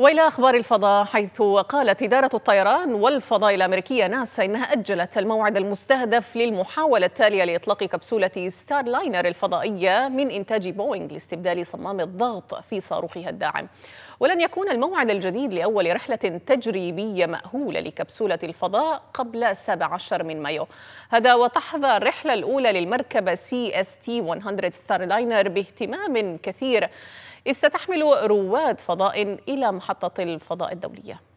والى اخبار الفضاء حيث قالت اداره الطيران والفضاء الامريكيه ناسا انها اجلت الموعد المستهدف للمحاوله التاليه لاطلاق كبسوله ستار لاينر الفضائيه من انتاج بوينغ لاستبدال صمام الضغط في صاروخها الداعم ولن يكون الموعد الجديد لاول رحله تجريبيه ماهوله لكبسوله الفضاء قبل 17 من مايو هذا وتحظى الرحله الاولى للمركبه سي اس تي 100 ستار لاينر باهتمام كثير إذ ستحمل رواد فضاء إلى محطة الفضاء الدولية